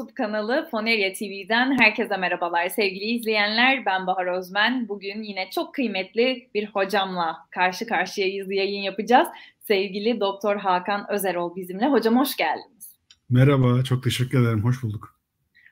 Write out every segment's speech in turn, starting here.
YouTube kanalı Foneria TV'den herkese merhabalar. Sevgili izleyenler ben Bahar Özmen. Bugün yine çok kıymetli bir hocamla karşı karşıyayız, yayın yapacağız. Sevgili Doktor Hakan Özerol bizimle. Hocam hoş geldiniz. Merhaba, çok teşekkür ederim. Hoş bulduk.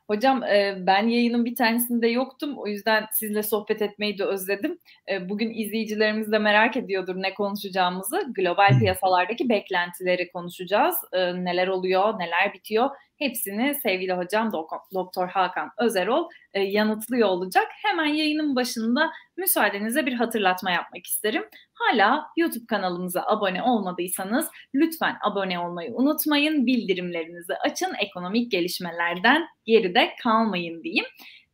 Hocam e, ben yayının bir tanesinde yoktum. O yüzden sizinle sohbet etmeyi de özledim. E, bugün izleyicilerimiz de merak ediyordur ne konuşacağımızı. Global piyasalardaki beklentileri konuşacağız. E, neler oluyor, neler bitiyor. Hepsini sevgili hocam Doktor Hakan Özerol e, yanıtlıyor olacak. Hemen yayının başında müsaadenize bir hatırlatma yapmak isterim. Hala YouTube kanalımıza abone olmadıysanız lütfen abone olmayı unutmayın. Bildirimlerinizi açın. Ekonomik gelişmelerden geride kalmayın diyeyim.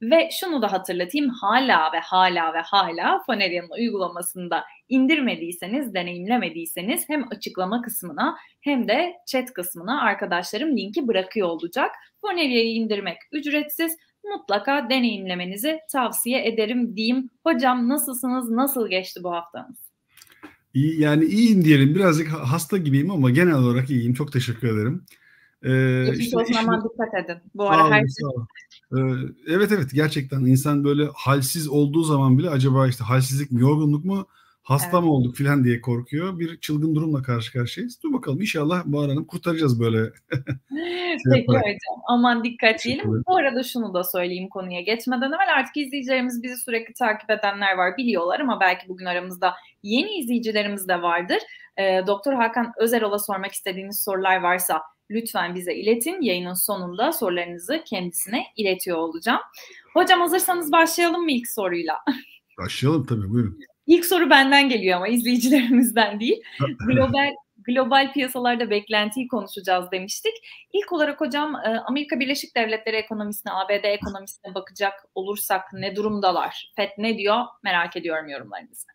Ve şunu da hatırlatayım hala ve hala ve hala Foneria'nın uygulamasında indirmediyseniz, deneyimlemediyseniz hem açıklama kısmına hem de chat kısmına arkadaşlarım linki bırakıyor olacak. Foneria'yı indirmek ücretsiz mutlaka deneyimlemenizi tavsiye ederim diyeyim. Hocam nasılsınız? Nasıl geçti bu haftanız? İyi, yani iyiyim diyelim. Birazcık hasta gibiyim ama genel olarak iyiyim. Çok teşekkür ederim. Ee, işte, o zaman işte, dikkat edin. Bu ara her şey ee, evet evet gerçekten insan böyle halsiz olduğu zaman bile acaba işte halsizlik mi yorgunluk mu hasta evet. mı olduk filan diye korkuyor. Bir çılgın durumla karşı karşıyayız. Dur bakalım inşallah Bahar Hanım kurtaracağız böyle. şey Peki hocam aman dikkat edelim. Bu arada şunu da söyleyeyim konuya geçmeden evvel artık izleyicilerimiz bizi sürekli takip edenler var biliyorlar ama belki bugün aramızda yeni izleyicilerimiz de vardır. E, Doktor Hakan Özerol'a sormak istediğiniz sorular varsa lütfen bize iletin. Yayının sonunda sorularınızı kendisine iletiyor olacağım. Hocam hazırsanız başlayalım mı ilk soruyla? Başlayalım tabii buyurun. İlk soru benden geliyor ama izleyicilerimizden değil. Global global piyasalarda beklentiyi konuşacağız demiştik. İlk olarak hocam e, Amerika Birleşik Devletleri ekonomisine, ABD ekonomisine bakacak olursak ne durumdalar? FED ne diyor? Merak ediyorum yorumlarınızı.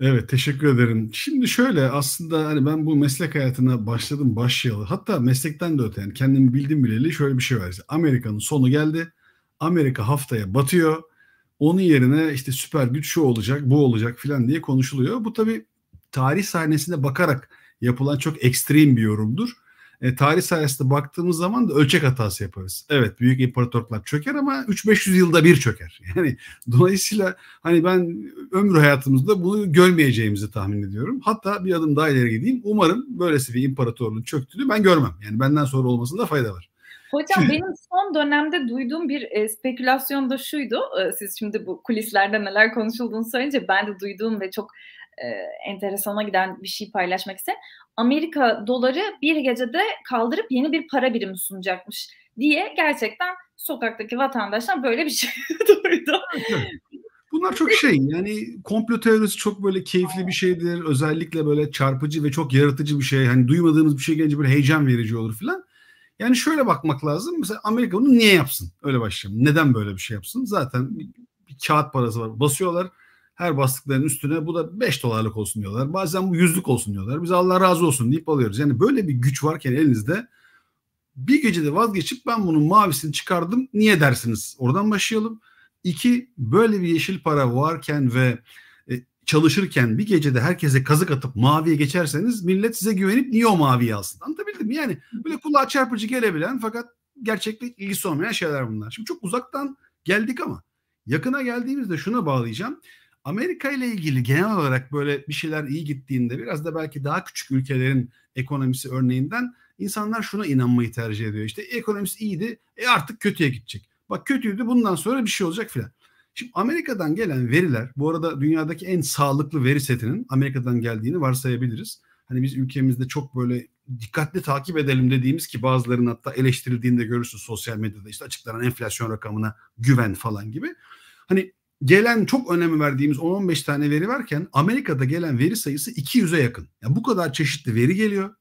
Evet teşekkür ederim. Şimdi şöyle aslında hani ben bu meslek hayatına başladım baş yılı. Hatta meslekten de öte yani kendimi bildim bileli şöyle bir şey var. Amerika'nın sonu geldi. Amerika haftaya batıyor. Onun yerine işte süper güç şu olacak bu olacak filan diye konuşuluyor. Bu tabii tarih sahnesine bakarak yapılan çok ekstrem bir yorumdur e, tarih sayesinde baktığımız zaman da ölçek hatası yaparız. Evet büyük imparatorluklar çöker ama 3-500 yılda bir çöker. Yani dolayısıyla hani ben ömrü hayatımızda bunu görmeyeceğimizi tahmin ediyorum. Hatta bir adım daha ileri gideyim. Umarım böylesi bir imparatorluğun çöktüğünü ben görmem. Yani benden sonra olmasında fayda var. Hocam benim son dönemde duyduğum bir e, spekülasyon da şuydu. E, siz şimdi bu kulislerde neler konuşulduğunu söyleyince ben de duyduğum ve çok e, enteresana giden bir şey paylaşmak ise Amerika doları bir gecede kaldırıp yeni bir para birimi sunacakmış diye gerçekten sokaktaki vatandaşlar böyle bir şey duydu. Bunlar çok şey yani komplo teorisi çok böyle keyifli bir şeydir. Özellikle böyle çarpıcı ve çok yaratıcı bir şey. Hani duymadığınız bir şey gelince böyle heyecan verici olur filan. Yani şöyle bakmak lazım. Mesela Amerika bunu niye yapsın? Öyle başlayalım. Neden böyle bir şey yapsın? Zaten bir, bir kağıt parası var. Basıyorlar her bastıkların üstüne bu da 5 dolarlık olsun diyorlar. Bazen bu yüzlük olsun diyorlar. Biz Allah razı olsun deyip alıyoruz. Yani böyle bir güç varken elinizde bir gecede vazgeçip ben bunun mavisini çıkardım niye dersiniz? Oradan başlayalım. İki, böyle bir yeşil para varken ve e, çalışırken bir gecede herkese kazık atıp maviye geçerseniz millet size güvenip niye o maviyi alsın? Anlatabildim mi? Yani böyle kulağa çarpıcı gelebilen fakat gerçeklik ilgisi olmayan şeyler bunlar. Şimdi çok uzaktan geldik ama yakına geldiğimizde şuna bağlayacağım. Amerika ile ilgili genel olarak böyle bir şeyler iyi gittiğinde biraz da belki daha küçük ülkelerin ekonomisi örneğinden insanlar şuna inanmayı tercih ediyor. İşte e, ekonomisi iyiydi e artık kötüye gidecek. Bak kötüydü bundan sonra bir şey olacak filan. Şimdi Amerika'dan gelen veriler bu arada dünyadaki en sağlıklı veri setinin Amerika'dan geldiğini varsayabiliriz. Hani biz ülkemizde çok böyle dikkatli takip edelim dediğimiz ki bazılarının hatta eleştirildiğinde görürsün sosyal medyada işte açıklanan enflasyon rakamına güven falan gibi. Hani gelen çok önem verdiğimiz 10-15 tane veri varken Amerika'da gelen veri sayısı 200'e yakın. Yani bu kadar çeşitli veri geliyor.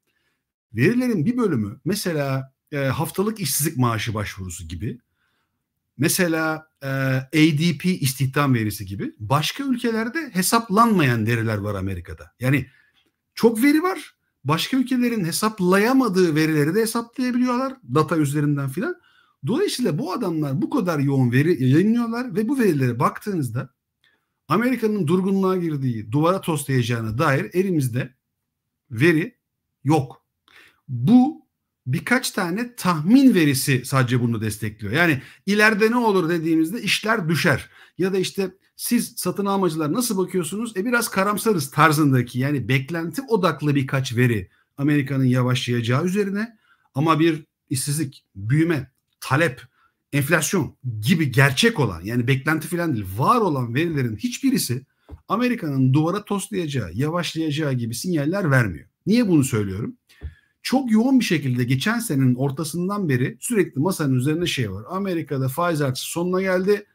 Verilerin bir bölümü mesela e, haftalık işsizlik maaşı başvurusu gibi mesela e, ADP istihdam verisi gibi başka ülkelerde hesaplanmayan veriler var Amerika'da. Yani çok veri var. Başka ülkelerin hesaplayamadığı verileri de hesaplayabiliyorlar data üzerinden filan. Dolayısıyla bu adamlar bu kadar yoğun veri yayınlıyorlar ve bu verilere baktığınızda Amerika'nın durgunluğa girdiği, duvara toslayacağına dair elimizde veri yok. Bu birkaç tane tahmin verisi sadece bunu destekliyor. Yani ileride ne olur dediğimizde işler düşer. Ya da işte siz satın almacılar nasıl bakıyorsunuz? E biraz karamsarız tarzındaki yani beklenti odaklı birkaç veri Amerika'nın yavaşlayacağı üzerine ama bir işsizlik, büyüme, talep, enflasyon gibi gerçek olan yani beklenti filan değil var olan verilerin hiçbirisi Amerika'nın duvara toslayacağı, yavaşlayacağı gibi sinyaller vermiyor. Niye bunu söylüyorum? Çok yoğun bir şekilde geçen senenin ortasından beri sürekli masanın üzerinde şey var. Amerika'da faiz artışı sonuna geldi.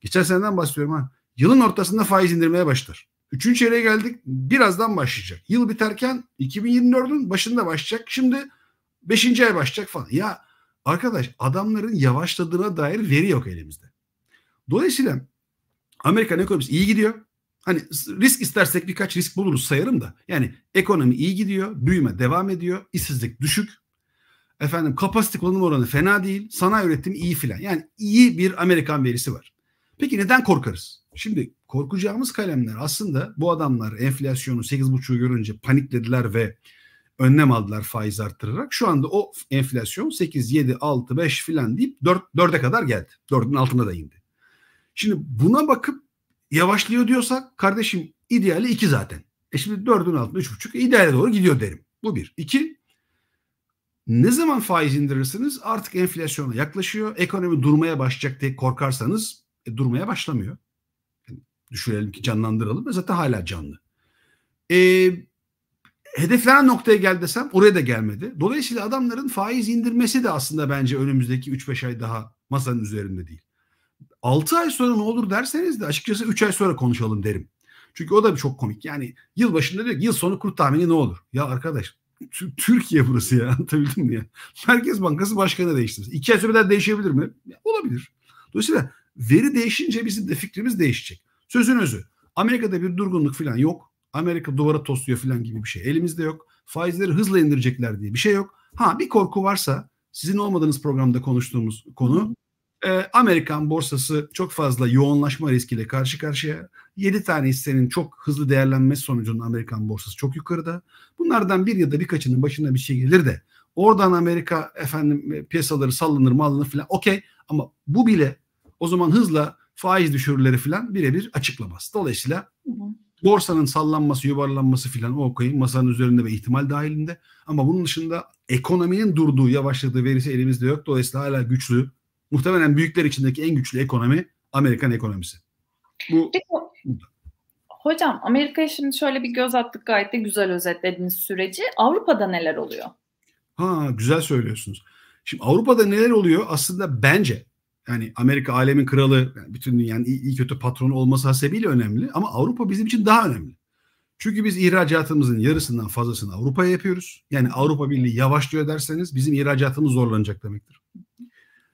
Geçen seneden bahsediyorum ha. Yılın ortasında faiz indirmeye başlar. Üçüncü çeyreğe geldik. Birazdan başlayacak. Yıl biterken 2024'ün başında başlayacak. Şimdi beşinci ay başlayacak falan. Ya Arkadaş adamların yavaşladığına dair veri yok elimizde. Dolayısıyla Amerikan ekonomisi iyi gidiyor. Hani risk istersek birkaç risk buluruz sayarım da. Yani ekonomi iyi gidiyor, büyüme devam ediyor, işsizlik düşük. Efendim kapasite kullanım oranı fena değil, sanayi üretim iyi filan. Yani iyi bir Amerikan verisi var. Peki neden korkarız? Şimdi korkacağımız kalemler aslında bu adamlar enflasyonu 8.5'u görünce paniklediler ve önlem aldılar faiz arttırarak. Şu anda o enflasyon 8, 7, 6, 5 filan deyip 4, 4'e kadar geldi. 4'ün altına da indi. Şimdi buna bakıp yavaşlıyor diyorsak kardeşim ideali 2 zaten. E şimdi 4'ün altında 3,5 ideale doğru gidiyor derim. Bu bir. İki, ne zaman faiz indirirsiniz artık enflasyona yaklaşıyor. Ekonomi durmaya başlayacak diye korkarsanız e, durmaya başlamıyor. Yani düşürelim ki canlandıralım ve zaten hala canlı. Eee hedeflenen noktaya geldi desem oraya da gelmedi. Dolayısıyla adamların faiz indirmesi de aslında bence önümüzdeki 3-5 ay daha masanın üzerinde değil. 6 ay sonra ne olur derseniz de açıkçası 3 ay sonra konuşalım derim. Çünkü o da çok komik. Yani yıl başında diyor ki yıl sonu kur tahmini ne olur? Ya arkadaş Türkiye burası ya anlatabildim mi ya? Merkez Bankası başkanı değiştirmiş. İki ay sonra değişebilir mi? Ya, olabilir. Dolayısıyla veri değişince bizim de fikrimiz değişecek. Sözün özü Amerika'da bir durgunluk falan yok. Amerika duvara tosluyor falan gibi bir şey. Elimizde yok. Faizleri hızla indirecekler diye bir şey yok. Ha bir korku varsa sizin olmadığınız programda konuştuğumuz konu e, Amerikan borsası çok fazla yoğunlaşma riskiyle karşı karşıya. 7 tane hissenin çok hızlı değerlenmesi sonucunda Amerikan borsası çok yukarıda. Bunlardan bir ya da birkaçının başına bir şey gelir de oradan Amerika efendim e, piyasaları sallanır mallanır falan okey ama bu bile o zaman hızla faiz düşürüleri falan birebir açıklamaz. Dolayısıyla hı hı borsanın sallanması, yuvarlanması filan o okey. Masanın üzerinde ve ihtimal dahilinde. Ama bunun dışında ekonominin durduğu, yavaşladığı verisi elimizde yok. Dolayısıyla hala güçlü. Muhtemelen büyükler içindeki en güçlü ekonomi Amerikan ekonomisi. Bu Peki, hocam Amerika'ya şimdi şöyle bir göz attık gayet de güzel özetlediğiniz süreci. Avrupa'da neler oluyor? Ha güzel söylüyorsunuz. Şimdi Avrupa'da neler oluyor? Aslında bence yani Amerika alemin kralı, yani bütün yani iyi, iyi kötü patronu olması hasebiyle önemli ama Avrupa bizim için daha önemli. Çünkü biz ihracatımızın yarısından fazlasını Avrupa'ya yapıyoruz. Yani Avrupa Birliği yavaşlıyor derseniz bizim ihracatımız zorlanacak demektir.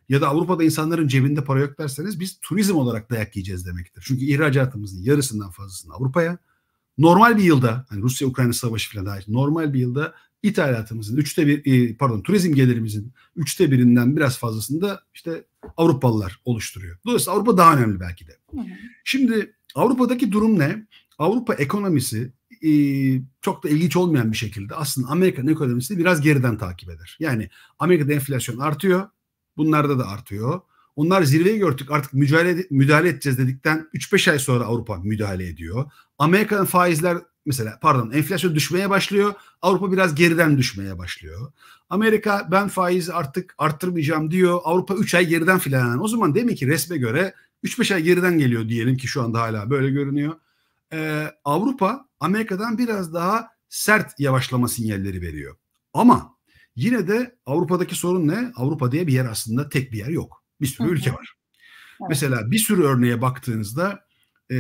Ya da Avrupa'da insanların cebinde para yok derseniz biz turizm olarak dayak yiyeceğiz demektir. Çünkü ihracatımızın yarısından fazlasını Avrupa'ya, normal bir yılda hani Rusya-Ukrayna savaşı falan dahil normal bir yılda ithalatımızın üçte bir e, pardon turizm gelirimizin üçte birinden biraz fazlasını da işte Avrupalılar oluşturuyor. Dolayısıyla Avrupa daha önemli belki de. Şimdi Avrupa'daki durum ne? Avrupa ekonomisi e, çok da ilginç olmayan bir şekilde aslında Amerika'nın ekonomisini biraz geriden takip eder. Yani Amerika'da enflasyon artıyor. Bunlarda da artıyor. Onlar zirveyi gördük artık mücadele, müdahale edeceğiz dedikten 3-5 ay sonra Avrupa müdahale ediyor. Amerika'nın faizler mesela pardon enflasyon düşmeye başlıyor. Avrupa biraz geriden düşmeye başlıyor. Amerika ben faiz artık arttırmayacağım diyor. Avrupa 3 ay geriden filan. O zaman demek ki resme göre 3-5 ay geriden geliyor diyelim ki şu anda hala böyle görünüyor. Ee, Avrupa Amerika'dan biraz daha sert yavaşlama sinyalleri veriyor. Ama yine de Avrupa'daki sorun ne? Avrupa diye bir yer aslında tek bir yer yok. Bir sürü ülke var. Evet. Mesela bir sürü örneğe baktığınızda e,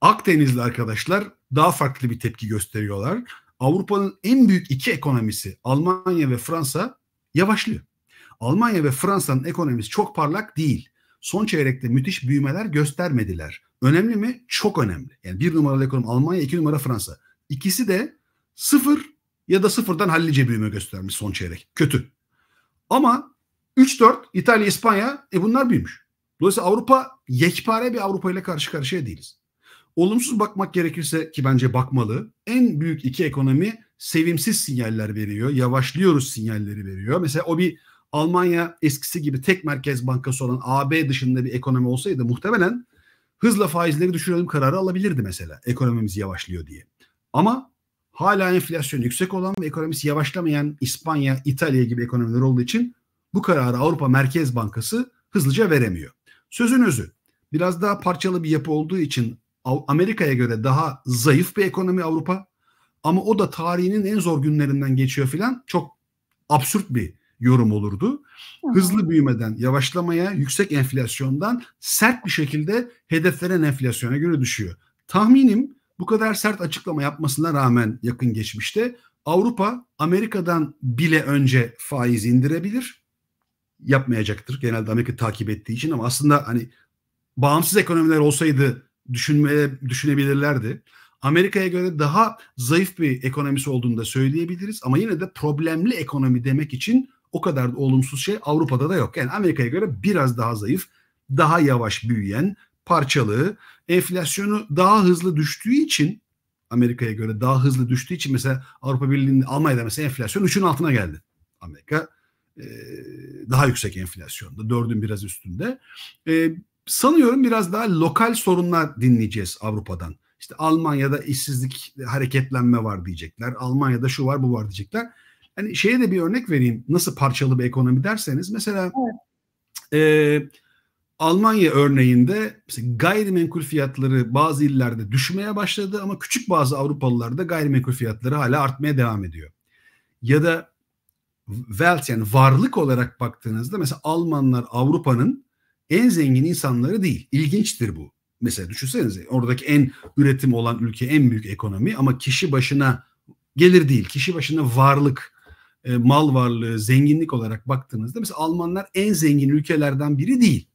Akdenizli arkadaşlar daha farklı bir tepki gösteriyorlar. Avrupa'nın en büyük iki ekonomisi Almanya ve Fransa yavaşlıyor. Almanya ve Fransa'nın ekonomisi çok parlak değil. Son çeyrekte müthiş büyümeler göstermediler. Önemli mi? Çok önemli. Yani bir numaralı ekonomi Almanya, iki numara Fransa. İkisi de sıfır ya da sıfırdan hallice büyüme göstermiş son çeyrek. Kötü. Ama 3-4 İtalya, İspanya e bunlar büyümüş. Dolayısıyla Avrupa yekpare bir Avrupa ile karşı karşıya değiliz. Olumsuz bakmak gerekirse ki bence bakmalı. En büyük iki ekonomi sevimsiz sinyaller veriyor. Yavaşlıyoruz sinyalleri veriyor. Mesela o bir Almanya eskisi gibi tek merkez bankası olan AB dışında bir ekonomi olsaydı muhtemelen hızla faizleri düşürelim kararı alabilirdi mesela ekonomimiz yavaşlıyor diye. Ama hala enflasyon yüksek olan ve ekonomisi yavaşlamayan İspanya, İtalya gibi ekonomiler olduğu için bu kararı Avrupa Merkez Bankası hızlıca veremiyor. Sözün özü biraz daha parçalı bir yapı olduğu için Amerika'ya göre daha zayıf bir ekonomi Avrupa. Ama o da tarihinin en zor günlerinden geçiyor filan. Çok absürt bir yorum olurdu. Hızlı büyümeden, yavaşlamaya, yüksek enflasyondan sert bir şekilde hedeflenen enflasyona göre düşüyor. Tahminim bu kadar sert açıklama yapmasına rağmen yakın geçmişte Avrupa Amerika'dan bile önce faiz indirebilir. Yapmayacaktır. Genelde Amerika takip ettiği için ama aslında hani bağımsız ekonomiler olsaydı düşünmeye düşünebilirlerdi. Amerika'ya göre daha zayıf bir ekonomisi olduğunu da söyleyebiliriz ama yine de problemli ekonomi demek için o kadar olumsuz şey Avrupa'da da yok. Yani Amerika'ya göre biraz daha zayıf, daha yavaş büyüyen, parçalı, enflasyonu daha hızlı düştüğü için Amerika'ya göre daha hızlı düştüğü için mesela Avrupa Birliği'nin Almanya'da mesela enflasyon 3'ün altına geldi. Amerika e, daha yüksek enflasyonda, 4'ün biraz üstünde. E, sanıyorum biraz daha lokal sorunlar dinleyeceğiz Avrupa'dan. İşte Almanya'da işsizlik hareketlenme var diyecekler. Almanya'da şu var bu var diyecekler. Hani şeye de bir örnek vereyim. Nasıl parçalı bir ekonomi derseniz mesela evet. e, Almanya örneğinde mesela gayrimenkul fiyatları bazı illerde düşmeye başladı ama küçük bazı Avrupalılarda gayrimenkul fiyatları hala artmaya devam ediyor. Ya da wealth yani varlık olarak baktığınızda mesela Almanlar Avrupa'nın en zengin insanları değil. İlginçtir bu. Mesela düşünsenize oradaki en üretim olan ülke en büyük ekonomi ama kişi başına gelir değil. Kişi başına varlık, e, mal varlığı, zenginlik olarak baktığınızda mesela Almanlar en zengin ülkelerden biri değil.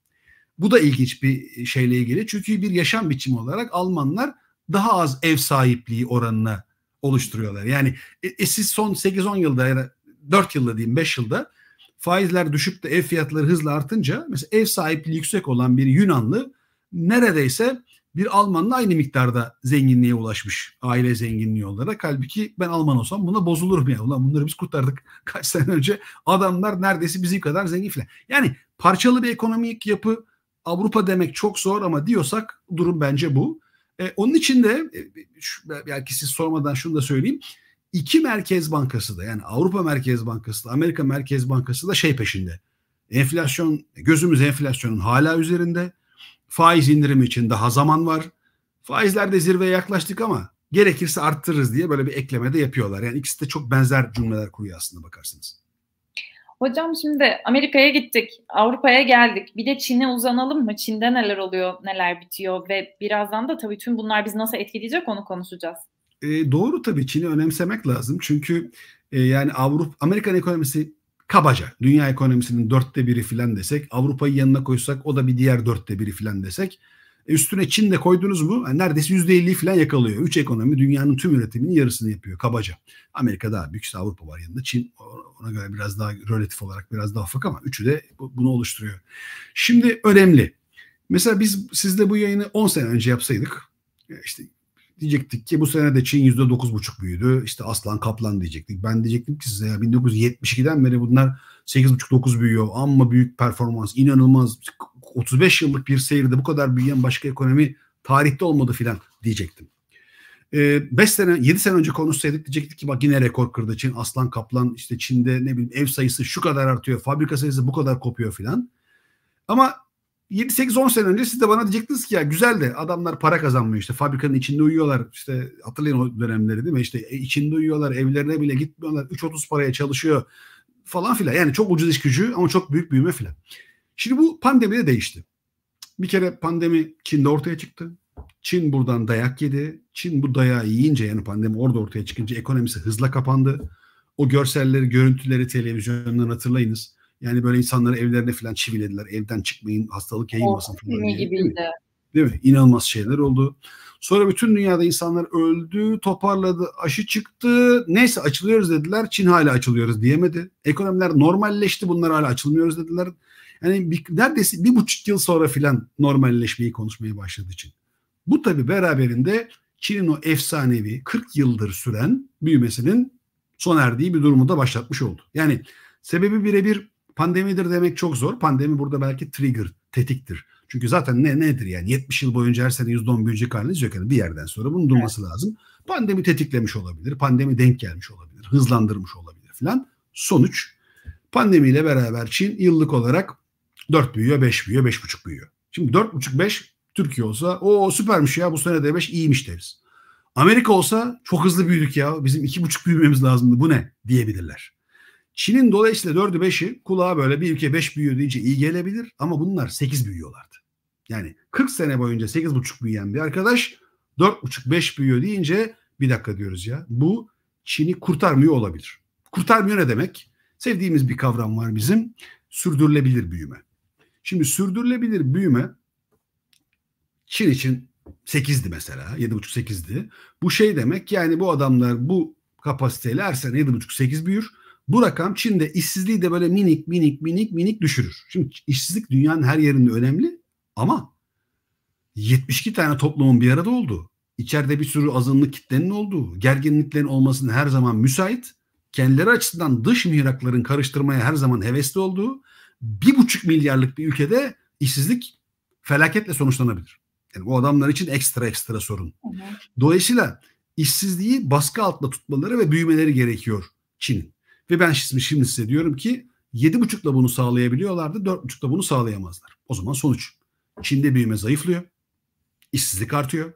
Bu da ilginç bir şeyle ilgili. Çünkü bir yaşam biçimi olarak Almanlar daha az ev sahipliği oranına oluşturuyorlar. Yani e, e, siz son 8-10 yılda ya da 4 yılda diyeyim 5 yılda faizler düşüp de ev fiyatları hızla artınca mesela ev sahipliği yüksek olan bir Yunanlı neredeyse bir Almanla aynı miktarda zenginliğe ulaşmış aile zenginliği olarak. Halbuki ben Alman olsam buna bozulurum ya. Ulan bunları biz kurtardık kaç sene önce. Adamlar neredeyse bizim kadar zengin filan. Yani parçalı bir ekonomik yapı Avrupa demek çok zor ama diyorsak durum bence bu. E, onun için de e, şu, belki siz sormadan şunu da söyleyeyim iki merkez bankası da yani Avrupa Merkez Bankası da Amerika Merkez Bankası da şey peşinde. Enflasyon gözümüz enflasyonun hala üzerinde. Faiz indirimi için daha zaman var. Faizlerde zirveye yaklaştık ama gerekirse arttırırız diye böyle bir ekleme de yapıyorlar. Yani ikisi de çok benzer cümleler kuruyor aslında bakarsınız. Hocam şimdi Amerika'ya gittik, Avrupa'ya geldik. Bir de Çin'e uzanalım mı? Çin'de neler oluyor, neler bitiyor ve birazdan da tabii tüm bunlar bizi nasıl etkileyecek onu konuşacağız e, doğru tabii Çin'i önemsemek lazım. Çünkü e, yani Avrupa Amerikan ekonomisi kabaca dünya ekonomisinin dörtte biri filan desek Avrupa'yı yanına koysak o da bir diğer dörtte biri filan desek e, üstüne Çin de koydunuz mu yani e, neredeyse yüzde elli filan yakalıyor. Üç ekonomi dünyanın tüm üretiminin yarısını yapıyor kabaca. Amerika daha büyük işte Avrupa var yanında Çin ona göre biraz daha relatif olarak biraz daha ufak ama üçü de bunu oluşturuyor. Şimdi önemli. Mesela biz sizde bu yayını 10 sene önce yapsaydık e, işte diyecektik ki bu sene de Çin yüzde dokuz buçuk büyüdü. İşte aslan kaplan diyecektik. Ben diyecektim ki size ya 1972'den beri bunlar sekiz buçuk dokuz büyüyor. Amma büyük performans inanılmaz 35 yıllık bir seyirde bu kadar büyüyen başka ekonomi tarihte olmadı filan diyecektim. 5 ee, sene 7 sene önce konuşsaydık diyecektik ki bak yine rekor kırdı Çin aslan kaplan işte Çin'de ne bileyim ev sayısı şu kadar artıyor fabrika sayısı bu kadar kopuyor filan. Ama 7-8-10 sene önce siz de bana diyecektiniz ki ya güzel de adamlar para kazanmıyor işte fabrikanın içinde uyuyorlar işte hatırlayın o dönemleri değil mi işte e, içinde uyuyorlar evlerine bile gitmiyorlar 30 paraya çalışıyor falan filan yani çok ucuz iş gücü ama çok büyük büyüme filan. Şimdi bu pandemi de değişti. Bir kere pandemi Çin'de ortaya çıktı. Çin buradan dayak yedi. Çin bu dayağı yiyince yani pandemi orada ortaya çıkınca ekonomisi hızla kapandı. O görselleri, görüntüleri televizyondan hatırlayınız. Yani böyle insanları evlerine falan çivilediler. Evden çıkmayın, hastalık yayılmasın oh, falan diye. Değil mi? değil mi? İnanılmaz şeyler oldu. Sonra bütün dünyada insanlar öldü, toparladı, aşı çıktı. Neyse açılıyoruz dediler. Çin hala açılıyoruz diyemedi. Ekonomiler normalleşti, bunlar hala açılmıyoruz dediler. Yani bir, neredeyse bir buçuk yıl sonra filan normalleşmeyi konuşmaya başladı Çin. Bu tabi beraberinde Çin'in o efsanevi 40 yıldır süren büyümesinin son erdiği bir durumu da başlatmış oldu. Yani sebebi birebir Pandemidir demek çok zor. Pandemi burada belki trigger, tetiktir. Çünkü zaten ne nedir yani 70 yıl boyunca her sene %10 büyüyecek haliniz yok. Yani bir yerden sonra bunun durması evet. lazım. Pandemi tetiklemiş olabilir, pandemi denk gelmiş olabilir, hızlandırmış olabilir filan. Sonuç pandemiyle beraber Çin yıllık olarak 4 büyüyor, 5 büyüyor, 5,5 büyüyor. Şimdi 4,5-5 Türkiye olsa o süpermiş ya bu sene de 5 iyiymiş deriz. Amerika olsa çok hızlı büyüdük ya bizim iki buçuk büyümemiz lazımdı bu ne diyebilirler. Çin'in dolayısıyla 4'ü 5'i kulağa böyle bir ülke 5 büyüyor deyince iyi gelebilir ama bunlar 8 büyüyorlardı. Yani 40 sene boyunca 8,5 büyüyen bir arkadaş 4,5-5 büyüyor deyince bir dakika diyoruz ya. Bu Çin'i kurtarmıyor olabilir. Kurtarmıyor ne demek? Sevdiğimiz bir kavram var bizim. Sürdürülebilir büyüme. Şimdi sürdürülebilir büyüme Çin için 8'di mesela. 7,5-8'di. Bu şey demek yani bu adamlar bu kapasiteyle her sene 7,5-8 büyür bu rakam Çin'de işsizliği de böyle minik minik minik minik düşürür. Şimdi işsizlik dünyanın her yerinde önemli ama 72 tane toplumun bir arada olduğu, içeride bir sürü azınlık kitlenin olduğu, gerginliklerin olmasının her zaman müsait, kendileri açısından dış mihrakların karıştırmaya her zaman hevesli olduğu bir buçuk milyarlık bir ülkede işsizlik felaketle sonuçlanabilir. Yani bu adamlar için ekstra ekstra sorun. Dolayısıyla işsizliği baskı altında tutmaları ve büyümeleri gerekiyor Çin'in. Ve ben şimdi, şimdi size diyorum ki 7,5'la bunu sağlayabiliyorlardı. 4,5'la bunu sağlayamazlar. O zaman sonuç. Çin'de büyüme zayıflıyor. işsizlik artıyor.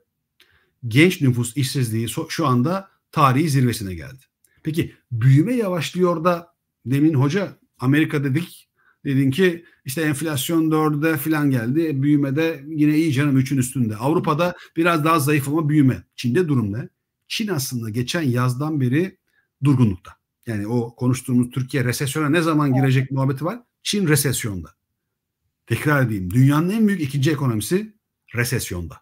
Genç nüfus işsizliği şu anda tarihi zirvesine geldi. Peki büyüme yavaşlıyor da demin hoca Amerika dedik. Dedin ki işte enflasyon dörde filan geldi. E, Büyümede yine iyi canım üçün üstünde. Avrupa'da biraz daha zayıf ama büyüme. Çin'de durum ne? Çin aslında geçen yazdan beri durgunlukta. Yani o konuştuğumuz Türkiye resesyona ne zaman girecek muhabbeti var. Çin resesyonda. Tekrar edeyim. Dünyanın en büyük ikinci ekonomisi resesyonda.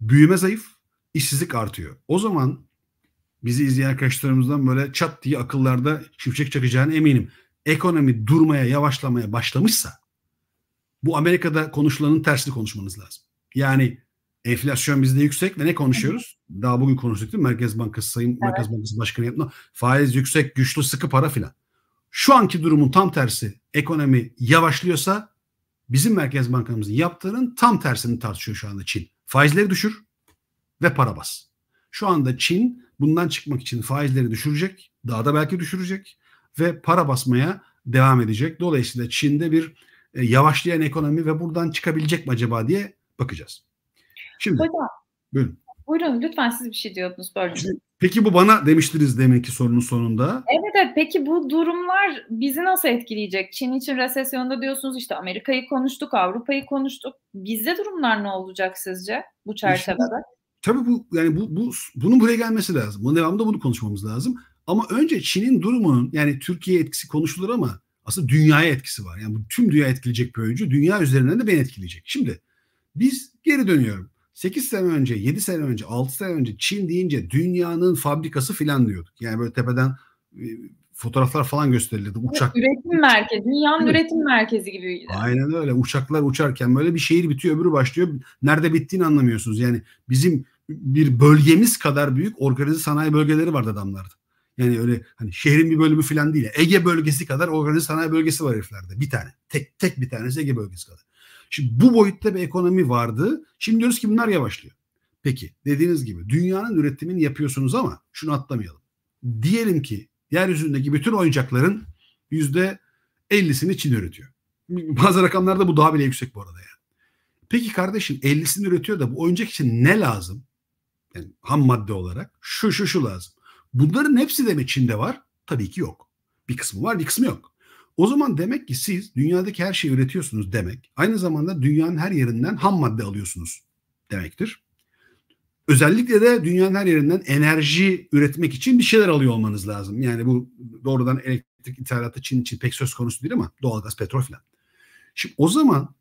Büyüme zayıf, işsizlik artıyor. O zaman bizi izleyen arkadaşlarımızdan böyle çat diye akıllarda şimşek çakacağına eminim. Ekonomi durmaya, yavaşlamaya başlamışsa bu Amerika'da konuşulanın tersini konuşmanız lazım. Yani Enflasyon bizde yüksek ve ne konuşuyoruz? Daha bugün konuştuk değil mi? Merkez Bankası Sayın evet. Merkez Bankası Başkanı yapma. Faiz yüksek, güçlü, sıkı para filan. Şu anki durumun tam tersi ekonomi yavaşlıyorsa bizim Merkez Bankamızın yaptığının tam tersini tartışıyor şu anda Çin. Faizleri düşür ve para bas. Şu anda Çin bundan çıkmak için faizleri düşürecek, daha da belki düşürecek ve para basmaya devam edecek. Dolayısıyla Çin'de bir e, yavaşlayan ekonomi ve buradan çıkabilecek mi acaba diye bakacağız. Şimdi. Hocam. Buyurun. Buyurun lütfen siz bir şey diyordunuz böldüm. Peki bu bana demiştiniz demek ki sorunun sonunda. Evet evet peki bu durumlar bizi nasıl etkileyecek? Çin için resesyonda diyorsunuz işte Amerika'yı konuştuk, Avrupa'yı konuştuk. Bizde durumlar ne olacak sizce bu çerçevede? İşte, tabii bu yani bu, bu bunun buraya gelmesi lazım. Bunun devamında bunu konuşmamız lazım. Ama önce Çin'in durumunun yani Türkiye etkisi konuşulur ama aslında dünyaya etkisi var. Yani bu tüm dünya etkileyecek bir oyuncu. Dünya üzerinden de beni etkileyecek. Şimdi biz geri dönüyorum. 8 sene önce, 7 sene önce, 6 sene önce Çin deyince dünyanın fabrikası filan diyorduk. Yani böyle tepeden e, fotoğraflar falan gösterilirdi. Uçak. Üretim merkezi, dünyanın üretim merkezi gibi. Aynen öyle. Uçaklar uçarken böyle bir şehir bitiyor, öbürü başlıyor. Nerede bittiğini anlamıyorsunuz. Yani bizim bir bölgemiz kadar büyük organize sanayi bölgeleri vardı adamlarda. Yani öyle hani şehrin bir bölümü falan değil. Ege bölgesi kadar organize sanayi bölgesi var heriflerde. Bir tane. Tek tek bir tanesi Ege bölgesi kadar. Şimdi bu boyutta bir ekonomi vardı. Şimdi diyoruz ki bunlar yavaşlıyor. Peki dediğiniz gibi dünyanın üretimini yapıyorsunuz ama şunu atlamayalım. Diyelim ki yeryüzündeki bütün oyuncakların yüzde 50'sini Çin üretiyor. Bazı rakamlarda bu daha bile yüksek bu arada yani. Peki kardeşim 50'sini üretiyor da bu oyuncak için ne lazım? Yani ham madde olarak şu şu şu lazım. Bunların hepsi de mi Çin'de var? Tabii ki yok. Bir kısmı var bir kısmı yok. O zaman demek ki siz dünyadaki her şeyi üretiyorsunuz demek. Aynı zamanda dünyanın her yerinden ham madde alıyorsunuz demektir. Özellikle de dünyanın her yerinden enerji üretmek için bir şeyler alıyor olmanız lazım. Yani bu doğrudan elektrik ithalatı Çin için pek söz konusu değil ama doğalgaz, petrol falan. Şimdi o zaman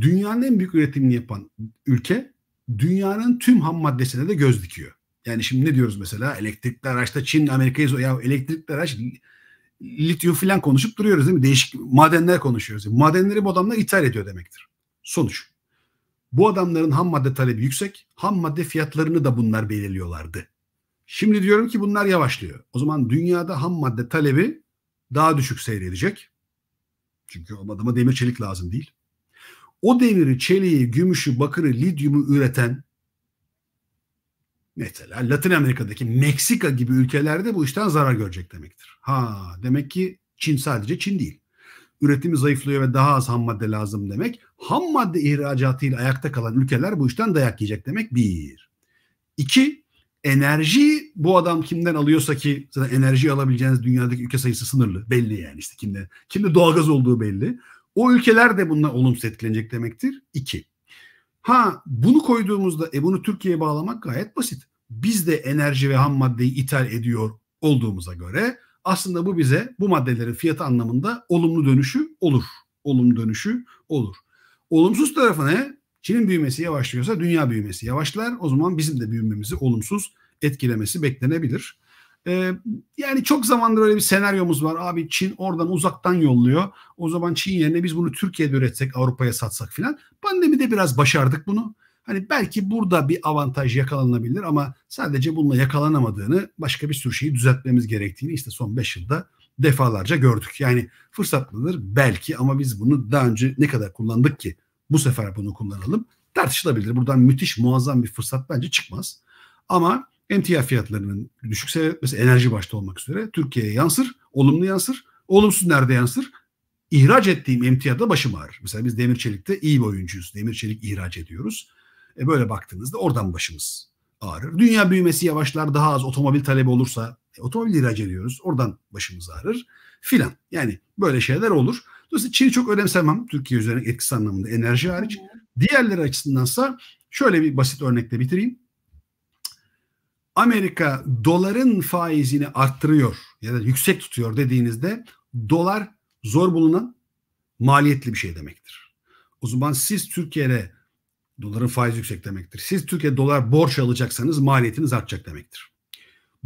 dünyanın en büyük üretimini yapan ülke dünyanın tüm ham maddesine de göz dikiyor. Yani şimdi ne diyoruz mesela elektrikli araçta Çin, Amerika'yı ya elektrikli araç lityum falan konuşup duruyoruz değil mi? Değişik madenler konuşuyoruz. madenleri bu adamlar ithal ediyor demektir. Sonuç. Bu adamların ham madde talebi yüksek. Ham madde fiyatlarını da bunlar belirliyorlardı. Şimdi diyorum ki bunlar yavaşlıyor. O zaman dünyada ham madde talebi daha düşük seyredecek. Çünkü o adama demir çelik lazım değil. O demiri, çeliği, gümüşü, bakırı, lityumu üreten Mesela Latin Amerika'daki Meksika gibi ülkelerde bu işten zarar görecek demektir. Ha demek ki Çin sadece Çin değil. Üretimi zayıflıyor ve daha az ham madde lazım demek. Ham madde ihracatıyla ayakta kalan ülkeler bu işten dayak yiyecek demek bir. İki, enerji bu adam kimden alıyorsa ki zaten enerji alabileceğiniz dünyadaki ülke sayısı sınırlı. Belli yani işte kimde. Kimde doğalgaz olduğu belli. O ülkeler de bundan olumsuz etkilenecek demektir. İki. Ha bunu koyduğumuzda e bunu Türkiye'ye bağlamak gayet basit. Biz de enerji ve ham maddeyi ithal ediyor olduğumuza göre aslında bu bize bu maddelerin fiyatı anlamında olumlu dönüşü olur. Olumlu dönüşü olur. Olumsuz tarafı ne? Çin'in büyümesi yavaşlıyorsa dünya büyümesi yavaşlar. O zaman bizim de büyümemizi olumsuz etkilemesi beklenebilir. Ee, yani çok zamandır öyle bir senaryomuz var. Abi Çin oradan uzaktan yolluyor. O zaman Çin yerine biz bunu Türkiye'de üretsek, Avrupa'ya satsak filan. Pandemide biraz başardık bunu. Hani belki burada bir avantaj yakalanabilir ama sadece bununla yakalanamadığını, başka bir sürü şeyi düzeltmemiz gerektiğini işte son 5 yılda defalarca gördük. Yani fırsatlıdır belki ama biz bunu daha önce ne kadar kullandık ki bu sefer bunu kullanalım tartışılabilir. Buradan müthiş muazzam bir fırsat bence çıkmaz. Ama emtia fiyatlarının düşük seyretmesi enerji başta olmak üzere Türkiye'ye yansır, olumlu yansır. Olumsuz nerede yansır? İhraç ettiğim emtiyada başım ağrır. Mesela biz demir çelikte iyi bir oyuncuyuz. Demir çelik ihraç ediyoruz. E böyle baktığınızda oradan başımız ağrır. Dünya büyümesi yavaşlar daha az otomobil talebi olursa e, otomobil ihraç ediyoruz. Oradan başımız ağrır filan. Yani böyle şeyler olur. Dolayısıyla Çin'i çok önemsemem Türkiye üzerine etkisi anlamında enerji hariç. Diğerleri açısındansa şöyle bir basit örnekle bitireyim. Amerika doların faizini arttırıyor ya da yüksek tutuyor dediğinizde dolar zor bulunan maliyetli bir şey demektir. O zaman siz Türkiye'de doların faiz yüksek demektir. Siz Türkiye dolar borç alacaksanız maliyetiniz artacak demektir.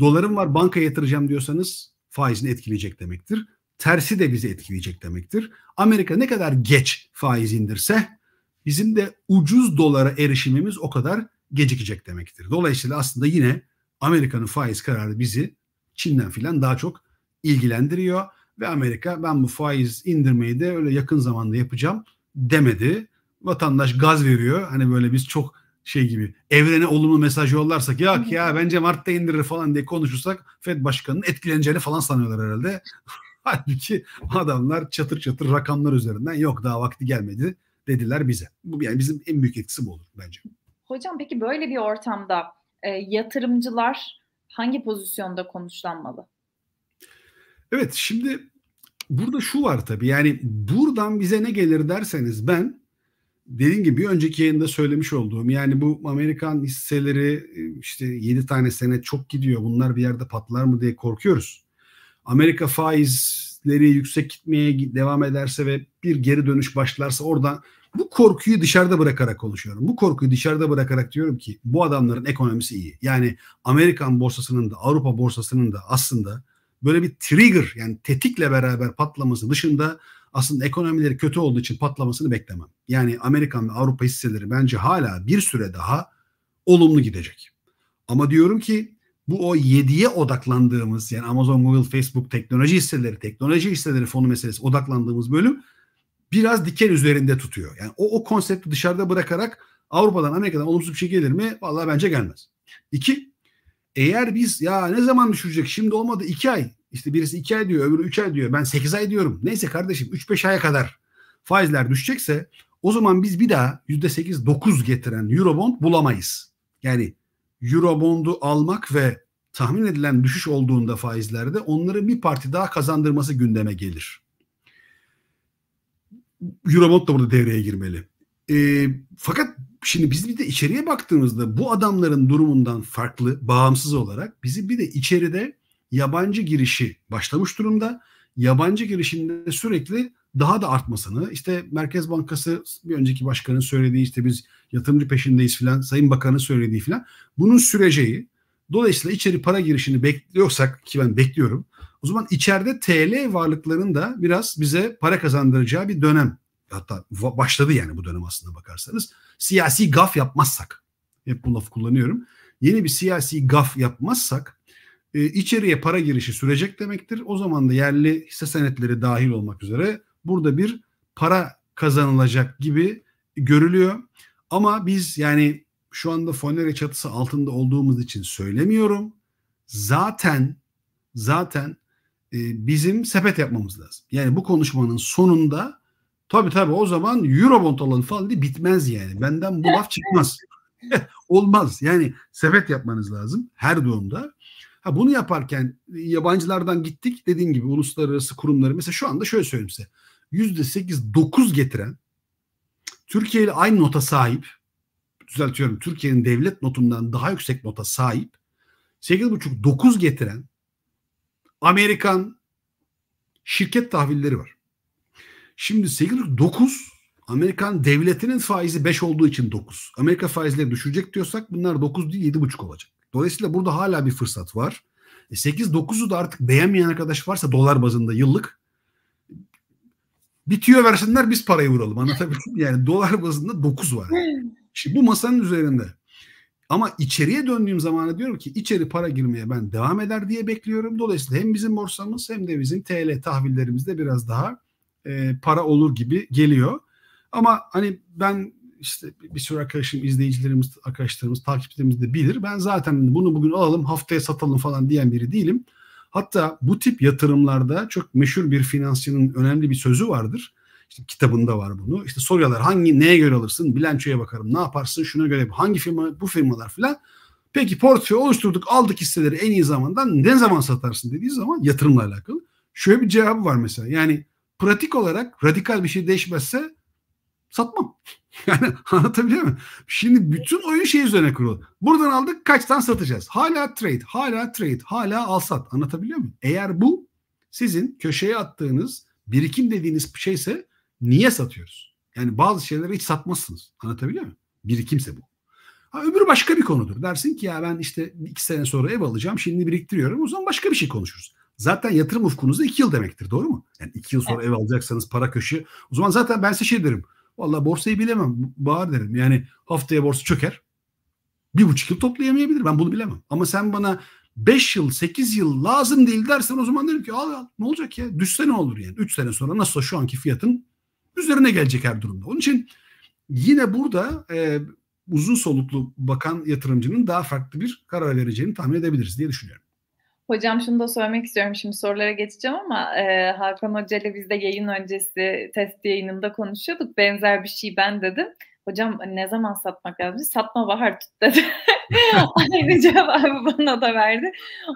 Dolarım var banka yatıracağım diyorsanız faizini etkileyecek demektir. Tersi de bizi etkileyecek demektir. Amerika ne kadar geç faiz indirse bizim de ucuz dolara erişimimiz o kadar gecikecek demektir. Dolayısıyla aslında yine Amerika'nın faiz kararı bizi Çin'den filan daha çok ilgilendiriyor ve Amerika ben bu faiz indirmeyi de öyle yakın zamanda yapacağım demedi. Vatandaş gaz veriyor. Hani böyle biz çok şey gibi evrene olumlu mesaj yollarsak ya ya bence Mart'ta indirir falan diye konuşursak Fed başkanının etkileneceğini falan sanıyorlar herhalde. Halbuki adamlar çatır çatır rakamlar üzerinden yok daha vakti gelmedi dediler bize. Bu yani bizim en büyük etkisi bu olur bence. Hocam peki böyle bir ortamda e, yatırımcılar hangi pozisyonda konuşlanmalı? Evet şimdi burada şu var tabii yani buradan bize ne gelir derseniz ben dediğim gibi bir önceki yayında söylemiş olduğum yani bu Amerikan hisseleri e, işte 7 tane sene çok gidiyor bunlar bir yerde patlar mı diye korkuyoruz. Amerika faizleri yüksek gitmeye devam ederse ve bir geri dönüş başlarsa orada. Bu korkuyu dışarıda bırakarak konuşuyorum. Bu korkuyu dışarıda bırakarak diyorum ki bu adamların ekonomisi iyi. Yani Amerikan borsasının da Avrupa borsasının da aslında böyle bir trigger yani tetikle beraber patlaması dışında aslında ekonomileri kötü olduğu için patlamasını beklemem. Yani Amerikan ve Avrupa hisseleri bence hala bir süre daha olumlu gidecek. Ama diyorum ki bu o 7'ye odaklandığımız yani Amazon, Google, Facebook teknoloji hisseleri, teknoloji hisseleri fonu meselesi odaklandığımız bölüm biraz diken üzerinde tutuyor. Yani o, o konsepti dışarıda bırakarak Avrupa'dan Amerika'dan olumsuz bir şey gelir mi? Vallahi bence gelmez. İki, eğer biz ya ne zaman düşürecek şimdi olmadı iki ay işte birisi iki ay diyor öbürü üç ay diyor ben sekiz ay diyorum. Neyse kardeşim üç beş aya kadar faizler düşecekse o zaman biz bir daha yüzde sekiz dokuz getiren Eurobond bulamayız. Yani Eurobond'u almak ve tahmin edilen düşüş olduğunda faizlerde onların bir parti daha kazandırması gündeme gelir. Eurobond da burada devreye girmeli. E, fakat şimdi biz bir de içeriye baktığımızda bu adamların durumundan farklı, bağımsız olarak bizi bir de içeride yabancı girişi başlamış durumda. Yabancı girişinde sürekli daha da artmasını işte Merkez Bankası bir önceki başkanın söylediği işte biz yatırımcı peşindeyiz filan Sayın Bakan'ın söylediği filan bunun süreceği dolayısıyla içeri para girişini bekliyorsak ki ben bekliyorum o zaman içeride TL varlıkların da biraz bize para kazandıracağı bir dönem. Hatta başladı yani bu dönem aslında bakarsanız. Siyasi gaf yapmazsak, hep bu lafı kullanıyorum. Yeni bir siyasi gaf yapmazsak e, içeriye para girişi sürecek demektir. O zaman da yerli hisse senetleri dahil olmak üzere burada bir para kazanılacak gibi görülüyor. Ama biz yani şu anda Fonere çatısı altında olduğumuz için söylemiyorum. Zaten zaten e, bizim sepet yapmamız lazım. Yani bu konuşmanın sonunda tabii tabii o zaman Eurobond alanı falan diye bitmez yani. Benden bu laf çıkmaz. Olmaz. Yani sepet yapmanız lazım her durumda. Ha bunu yaparken yabancılardan gittik. Dediğim gibi uluslararası kurumları mesela şu anda şöyle söyleyeyim size. yüzde sekiz dokuz getiren Türkiye ile aynı nota sahip düzeltiyorum Türkiye'nin devlet notundan daha yüksek nota sahip sekiz buçuk dokuz getiren Amerikan şirket tahvilleri var. Şimdi 8.9 Amerikan devletinin faizi 5 olduğu için 9. Amerika faizleri düşürecek diyorsak bunlar 9 değil 7.5 olacak. Dolayısıyla burada hala bir fırsat var. 8-9'u e, da artık beğenmeyen arkadaş varsa dolar bazında yıllık bitiyor versinler biz parayı vuralım. Anlatabildim Yani dolar bazında 9 var. Şimdi bu masanın üzerinde ama içeriye döndüğüm zaman diyorum ki içeri para girmeye ben devam eder diye bekliyorum. Dolayısıyla hem bizim borsamız hem de bizim TL tahvillerimizde biraz daha e, para olur gibi geliyor. Ama hani ben işte bir sürü arkadaşım, izleyicilerimiz, arkadaşlarımız, takipçilerimiz de bilir. Ben zaten bunu bugün alalım, haftaya satalım falan diyen biri değilim. Hatta bu tip yatırımlarda çok meşhur bir finansçının önemli bir sözü vardır. İşte kitabında var bunu. İşte soruyorlar hangi neye göre alırsın? Bilançoya bakarım. Ne yaparsın? Şuna göre hangi firma bu firmalar filan. Peki portföy oluşturduk aldık hisseleri en iyi zamandan ne zaman satarsın dediği zaman yatırımla alakalı. Şöyle bir cevabı var mesela yani pratik olarak radikal bir şey değişmezse satmam. Yani anlatabiliyor muyum? Şimdi bütün oyun şey üzerine kurulu. Buradan aldık kaçtan satacağız? Hala trade, hala trade, hala al sat. Anlatabiliyor muyum? Eğer bu sizin köşeye attığınız birikim dediğiniz şeyse Niye satıyoruz? Yani bazı şeyleri hiç satmazsınız. Anlatabiliyor muyum? Birikimse bu. Ha, öbürü başka bir konudur. Dersin ki ya ben işte iki sene sonra ev alacağım. Şimdi biriktiriyorum. O zaman başka bir şey konuşuruz. Zaten yatırım ufkunuzda iki yıl demektir. Doğru mu? Yani iki yıl sonra evet. ev alacaksanız para köşe. O zaman zaten ben size şey derim. Valla borsayı bilemem. Bağır derim. Yani haftaya borsa çöker. Bir buçuk yıl toplayamayabilir. Ben bunu bilemem. Ama sen bana beş yıl sekiz yıl lazım değil dersen o zaman derim ki al al ne olacak ya düşse ne olur yani Üç sene sonra nasıl şu anki fiyatın üzerine gelecek her durumda. Onun için yine burada e, uzun soluklu bakan yatırımcının daha farklı bir karar vereceğini tahmin edebiliriz diye düşünüyorum. Hocam şunu da söylemek istiyorum. Şimdi sorulara geçeceğim ama e, Hakan Hoca ile biz de yayın öncesi test yayınında konuşuyorduk. Benzer bir şey ben dedim. Hocam ne zaman satmak lazım? Satma bahar tut dedi. Aynı cevabı bana da verdi.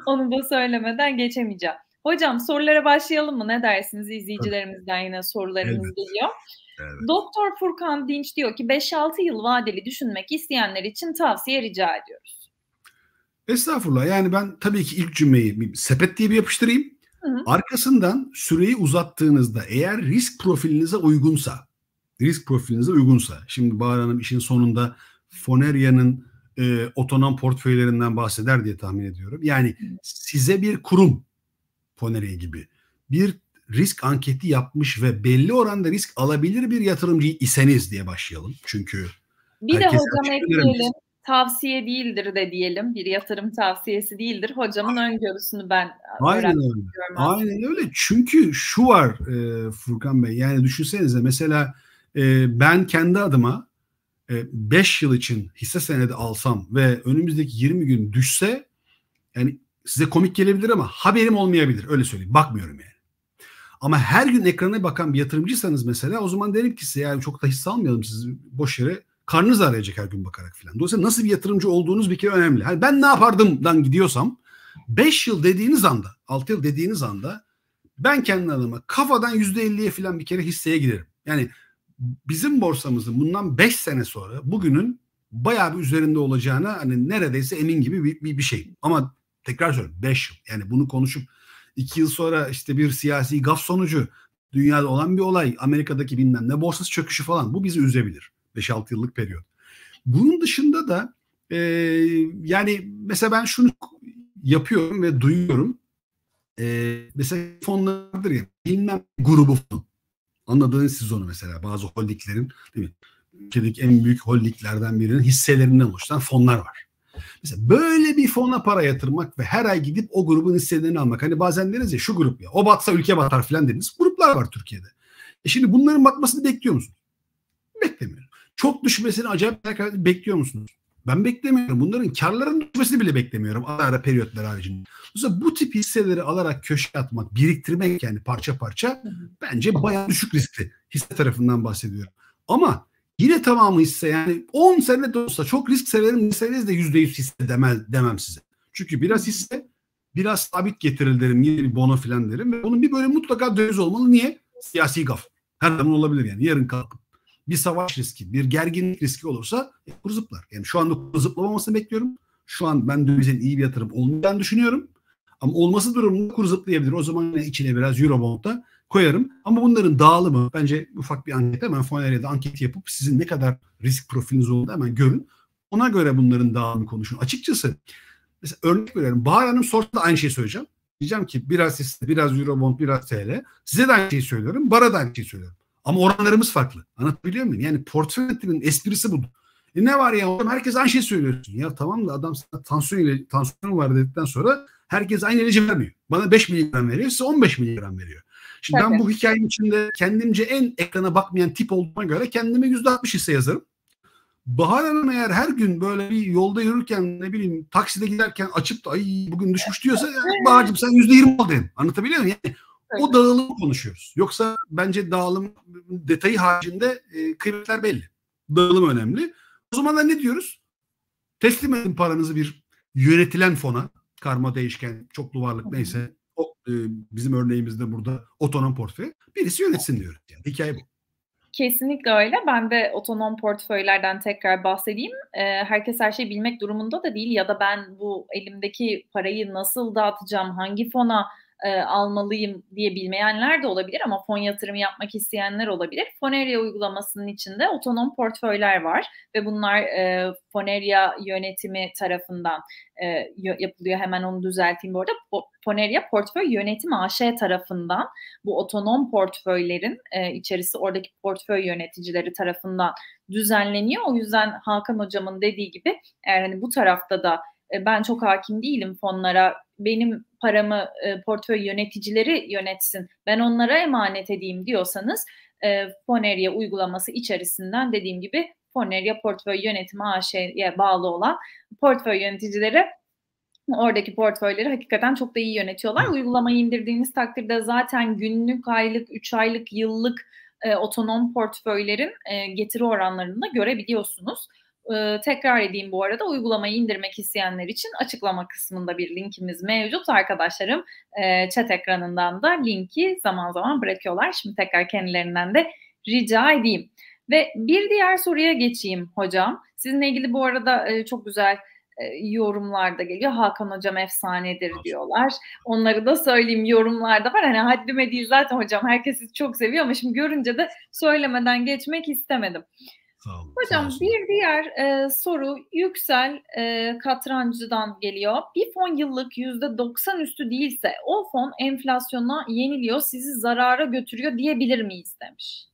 Onu da söylemeden geçemeyeceğim. Hocam sorulara başlayalım mı? Ne dersiniz? İzleyicilerimizden yine sorularımız evet. geliyor. Evet. Doktor Furkan Dinç diyor ki 5-6 yıl vadeli düşünmek isteyenler için tavsiye rica ediyoruz. Estağfurullah. Yani ben tabii ki ilk cümleyi bir sepet diye bir yapıştırayım. Hı hı. Arkasından süreyi uzattığınızda eğer risk profilinize uygunsa, risk profilinize uygunsa. Şimdi Bahar Hanım işin sonunda Foneria'nın e, otonom portföylerinden bahseder diye tahmin ediyorum. Yani size bir kurum Connery gibi bir risk anketi yapmış ve belli oranda risk alabilir bir yatırımcı iseniz diye başlayalım. Çünkü bir de hocam ekleyelim. Tavsiye değildir de diyelim. Bir yatırım tavsiyesi değildir. Hocamın Aynen. öngörüsünü ben e, Aynen öyle. Aynen öyle. Çünkü şu var e, Furkan Bey. Yani düşünsenize mesela e, ben kendi adıma 5 e, yıl için hisse senedi alsam ve önümüzdeki 20 gün düşse yani size komik gelebilir ama haberim olmayabilir. Öyle söyleyeyim. Bakmıyorum yani. Ama her gün ekrana bakan bir yatırımcıysanız mesela o zaman derim ki size yani çok da hisse almayalım siz boş yere karnınız arayacak her gün bakarak filan. Dolayısıyla nasıl bir yatırımcı olduğunuz bir kere önemli. Hani ben ne yapardımdan gidiyorsam 5 yıl dediğiniz anda 6 yıl dediğiniz anda ben kendi adıma kafadan %50'ye filan bir kere hisseye girerim. Yani bizim borsamızın bundan 5 sene sonra bugünün bayağı bir üzerinde olacağına hani neredeyse emin gibi bir, bir, bir şey. Ama Tekrar söylüyorum 5 yıl. Yani bunu konuşup 2 yıl sonra işte bir siyasi gaf sonucu dünyada olan bir olay. Amerika'daki bilmem ne borsası çöküşü falan. Bu bizi üzebilir. 5-6 yıllık periyot. Bunun dışında da e, yani mesela ben şunu yapıyorum ve duyuyorum. E, mesela fonlardır ya bilmem grubu fon. Anladığınız siz onu mesela bazı holdinglerin değil mi? Ülkedeki en büyük holdinglerden birinin hisselerinden oluşan fonlar var. Mesela böyle bir fona para yatırmak ve her ay gidip o grubun hisselerini almak. Hani bazen deriz ya şu grup ya o batsa ülke batar filan deriz. Gruplar var Türkiye'de. E şimdi bunların batmasını bekliyor musunuz? Beklemiyorum. Çok düşmesini acayip bekliyor musunuz? Ben beklemiyorum. Bunların karların düşmesini bile beklemiyorum ara ara periyotlar haricinde. Mesela bu tip hisseleri alarak köşe atmak, biriktirmek yani parça parça bence bayağı düşük riskli hisse tarafından bahsediyorum. Ama Yine tamamı hisse yani 10 sene de olsa çok risk severim deseniz de %100 hisse demel, demem size. Çünkü biraz hisse biraz sabit getirilir derim. Yine bir bono filan derim. Ve onun bir böyle mutlaka döviz olmalı. Niye? Siyasi gaf. Her zaman olabilir yani. Yarın kalkıp bir savaş riski, bir gerginlik riski olursa e, kur zıplar. Yani şu anda kur zıplamamasını bekliyorum. Şu an ben dövizin iyi bir yatırım olmayacağını düşünüyorum. Ama olması durumunda kur zıplayabilir. O zaman içine biraz Eurobond'da koyarım. Ama bunların dağılımı bence ufak bir anket hemen Foner'e de anket yapıp sizin ne kadar risk profiliniz olduğunu hemen görün. Ona göre bunların dağılımı konuşun. Açıkçası mesela örnek veriyorum. Bahar Hanım sorsa da aynı şeyi söyleyeceğim. Diyeceğim ki biraz hisse, biraz Eurobond, biraz TL. Size de aynı şeyi söylüyorum. Bara da aynı şeyi söylüyorum. Ama oranlarımız farklı. Anlatabiliyor muyum? Yani portföy yönetiminin esprisi bu. E ne var ya? Herkes aynı şeyi söylüyorsun. Ya tamam da adam sana tansiyon ile tansiyon var dedikten sonra herkes aynı ilacı vermiyor. Bana 5 miligram veriyor, size 15 miligram veriyor. Şimdi ben bu hikayenin içinde kendimce en ekrana bakmayan tip olduğuma göre kendime yüzde altmış hisse yazarım. Bahar Hanım eğer her gün böyle bir yolda yürürken ne bileyim takside giderken açıp da ay bugün düşmüş diyorsa yani Bahar'cığım sen yüzde yirmi ol Anlatabiliyor muyum? Yani o dağılımı konuşuyoruz. Yoksa bence dağılım detayı haricinde e, kıymetler belli. Dağılım önemli. O zaman da ne diyoruz? Teslim edin paranızı bir yönetilen fona. Karma değişken, çoklu varlık neyse e, bizim örneğimizde burada otonom portföy. Birisi yönetsin diyoruz. Yani. Hikaye bu. Kesinlikle öyle. Ben de otonom portföylerden tekrar bahsedeyim. E, herkes her şeyi bilmek durumunda da değil ya da ben bu elimdeki parayı nasıl dağıtacağım, hangi fona e, almalıyım diye bilmeyenler de olabilir ama fon yatırımı yapmak isteyenler olabilir. Foneria uygulamasının içinde otonom portföyler var ve bunlar e, Foneria yönetimi tarafından e, yapılıyor. Hemen onu düzelteyim bu arada. Foneria Portföy Yönetim AŞ tarafından bu otonom portföylerin e, içerisi oradaki portföy yöneticileri tarafından düzenleniyor. O yüzden Hakan hocamın dediği gibi eğer hani bu tarafta da e, ben çok hakim değilim fonlara benim paramı e, portföy yöneticileri yönetsin ben onlara emanet edeyim diyorsanız e, Foneria uygulaması içerisinden dediğim gibi Foneria Portföy Yönetimi AŞ'ye bağlı olan portföy yöneticileri oradaki portföyleri hakikaten çok da iyi yönetiyorlar. Uygulamayı indirdiğiniz takdirde zaten günlük, aylık, 3 aylık, yıllık e, otonom portföylerin e, getiri oranlarını da görebiliyorsunuz. Ee, tekrar edeyim bu arada uygulamayı indirmek isteyenler için açıklama kısmında bir linkimiz mevcut. Arkadaşlarım e, chat ekranından da linki zaman zaman bırakıyorlar. Şimdi tekrar kendilerinden de rica edeyim. Ve bir diğer soruya geçeyim hocam. Sizinle ilgili bu arada e, çok güzel e, yorumlarda geliyor. Hakan hocam efsanedir diyorlar. Onları da söyleyeyim yorumlarda var. Hani haddime değil zaten hocam herkes sizi çok seviyor ama şimdi görünce de söylemeden geçmek istemedim. Sağ olun. Hocam sağ olun. bir diğer e, soru Yüksel e, Katrancı'dan geliyor. Bir fon yıllık yüzde %90 üstü değilse o fon enflasyona yeniliyor sizi zarara götürüyor diyebilir miyiz demiş.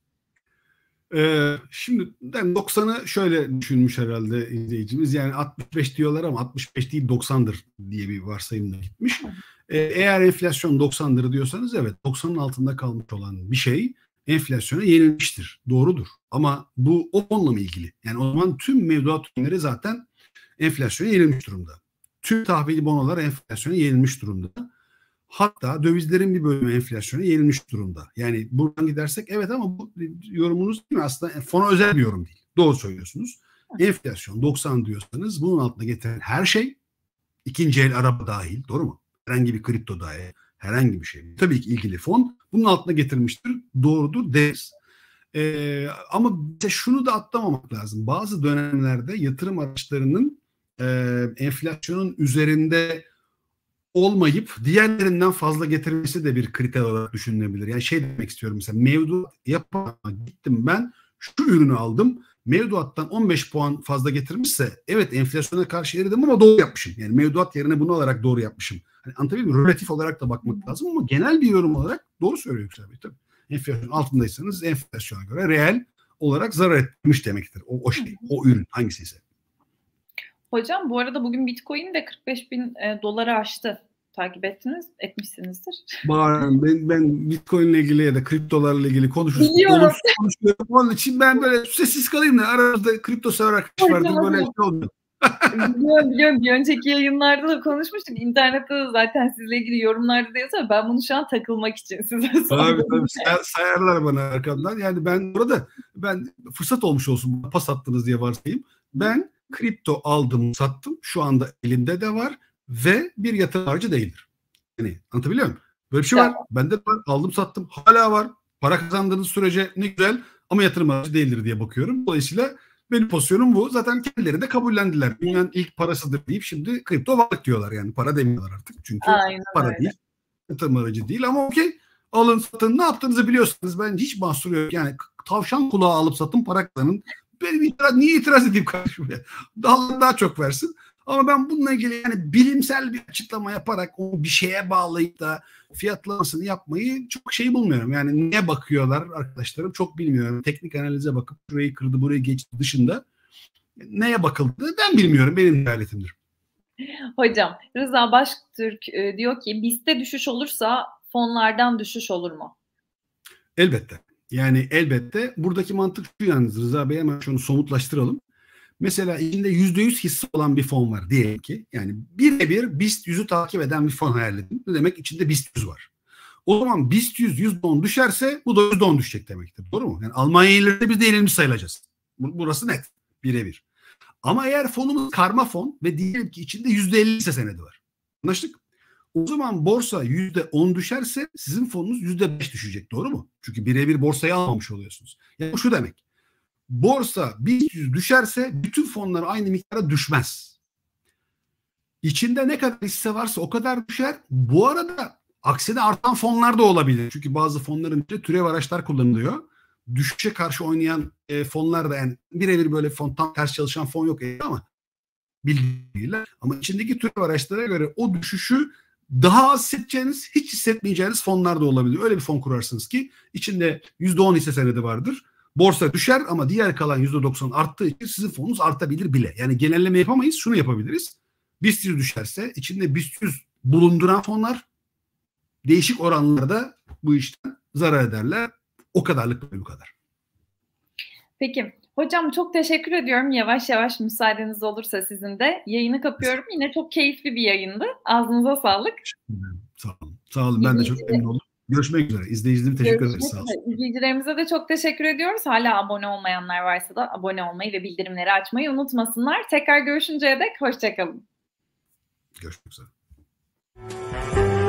Ee, şimdi yani 90'ı şöyle düşünmüş herhalde izleyicimiz. Yani 65 diyorlar ama 65 değil 90'dır diye bir varsayımla gitmiş. Ee, eğer enflasyon 90'dır diyorsanız evet 90'ın altında kalmış olan bir şey enflasyona yenilmiştir. Doğrudur. Ama bu onunla mı ilgili? Yani o zaman tüm mevduat ürünleri zaten enflasyona yenilmiş durumda. Tüm tahvili bonolar enflasyona yenilmiş durumda. Hatta dövizlerin bir bölümü enflasyona yenilmiş durumda. Yani buradan gidersek evet ama bu yorumunuz değil mi? Aslında fona özel bir yorum değil. Doğru söylüyorsunuz. Enflasyon 90 diyorsanız bunun altına getiren her şey ikinci el araba dahil doğru mu? Herhangi bir kripto dahil, herhangi bir şey. Tabii ki ilgili fon bunun altına getirmiştir. Doğrudur deriz. Ee, ama bize şunu da atlamamak lazım. Bazı dönemlerde yatırım araçlarının e, enflasyonun üzerinde olmayıp diğerlerinden fazla getirmesi de bir kriter olarak düşünülebilir. Yani şey demek istiyorum mesela mevduat yapma gittim ben şu ürünü aldım mevduattan 15 puan fazla getirmişse evet enflasyona karşı eridim ama doğru yapmışım. Yani mevduat yerine bunu alarak doğru yapmışım. Hani anlatabildim mi? Relatif olarak da bakmak lazım ama genel bir yorum olarak doğru söylüyor Yüksel Bey tabii. Enflasyon altındaysanız enflasyona göre reel olarak zarar etmiş demektir. O, o şey, o ürün hangisiyse. Hocam bu arada bugün Bitcoin de 45 bin e, doları aştı takip ettiniz, etmişsinizdir. Bağırıyorum. Ben, ben Bitcoin ile ilgili ya da kriptolarla ilgili konuşuyorum. Biliyorum. Konuşuyorum. Onun için ben böyle sessiz kalayım da aramızda kripto sever arkadaş vardır. Böyle şey olmuyor. biliyorum biliyorum. Bir önceki yayınlarda da konuşmuştuk. İnternette de zaten sizle ilgili yorumlarda da yazıyor. Ben bunu şu an takılmak için size Tabii tabii. sayarlar bana arkamdan. Yani ben burada ben fırsat olmuş olsun pas attınız diye varsayayım. Ben kripto aldım sattım. Şu anda elimde de var ve bir yatırım harcı değildir. Yani anlatabiliyor muyum? Böyle bir şey tamam. var. Bende var. Aldım sattım. Hala var. Para kazandığınız sürece ne güzel ama yatırım harcı değildir diye bakıyorum. Dolayısıyla benim pozisyonum bu. Zaten kendileri de kabullendiler. Dünyanın ilk parasıdır deyip şimdi kripto varlık diyorlar yani. Para demiyorlar artık. Çünkü Aynen para öyle. değil. Yatırım aracı değil ama okey. Alın satın ne yaptığınızı biliyorsunuz. Ben hiç mahsur yok. Yani tavşan kulağı alıp satın para kazanın. Benim itiraz, niye itiraz edeyim kardeşim ya? Daha, daha çok versin. Ama ben bununla ilgili yani bilimsel bir açıklama yaparak onu bir şeye bağlayıp da fiyatlamasını yapmayı çok şey bulmuyorum. Yani ne bakıyorlar arkadaşlarım çok bilmiyorum. Teknik analize bakıp burayı kırdı burayı geçti dışında neye bakıldı ben bilmiyorum. Benim gayretimdir. Hocam Rıza Baştürk e, diyor ki BIST'te düşüş olursa fonlardan düşüş olur mu? Elbette. Yani elbette buradaki mantık şu yalnız Rıza Bey hemen şunu somutlaştıralım. Mesela içinde yüzde yüz hisse olan bir fon var diyelim ki. Yani birebir BIST 100'ü takip eden bir fon hayal edin. Ne demek? içinde BIST 100 var. O zaman BIST 100 on düşerse bu da yüzde on düşecek demektir. Doğru mu? Yani Almanya ileride biz de yenilmiş sayılacağız. Burası net. Birebir. Ama eğer fonumuz karma fon ve diyelim ki içinde yüzde %50 hisse senedi var. Anlaştık? O zaman borsa yüzde on düşerse sizin fonunuz yüzde beş düşecek. Doğru mu? Çünkü birebir borsayı almamış oluyorsunuz. Yani şu demek borsa BIST 100 düşerse bütün fonlar aynı miktara düşmez. İçinde ne kadar hisse varsa o kadar düşer. Bu arada aksine artan fonlar da olabilir. Çünkü bazı fonların içinde türev araçlar kullanılıyor. Düşüşe karşı oynayan e, fonlar da yani birebir böyle fon tam ters çalışan fon yok ama bilgiler ama içindeki türev araçlara göre o düşüşü daha az hissedeceğiniz, hiç hissetmeyeceğiniz fonlar da olabilir. Öyle bir fon kurarsınız ki içinde %10 hisse senedi vardır borsa düşer ama diğer kalan %90 arttığı için sizin fonunuz artabilir bile. Yani genelleme yapamayız. Şunu yapabiliriz. BIST düşerse içinde BIST bulunduran fonlar değişik oranlarda bu işten zarar ederler. O kadarlık böyle bu kadar. Peki. Hocam çok teşekkür ediyorum. Yavaş yavaş müsaadeniz olursa sizin de yayını kapıyorum. Yine çok keyifli bir yayındı. Ağzınıza sağlık. Sağ olun. Sağ olun. Ben de çok memnun oldum. Görüşmek üzere. İzleyicilerime teşekkür ederiz. Sağ olun. İzleyicilerimize de çok teşekkür ediyoruz. Hala abone olmayanlar varsa da abone olmayı ve bildirimleri açmayı unutmasınlar. Tekrar görüşünceye dek hoşçakalın. Görüşmek üzere.